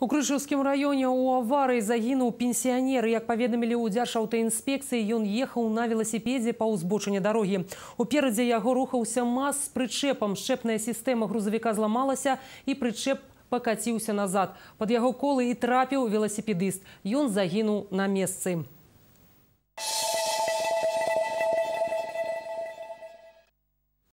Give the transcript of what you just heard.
У крышаўскім раёне ў аварыі загінуў пенсіянер як паведамілі ў дзяржаўтаінспекцыі ён ехаў на веласіпедзе па ўзбочыне дарогі уперадзе яго рухаўся мас з прычэпам шчэпная сістэма грузавіка зламалася і прычэп пакаціўся назад под яго колы і трапіў веласіпедыст ён загінуў на месцы у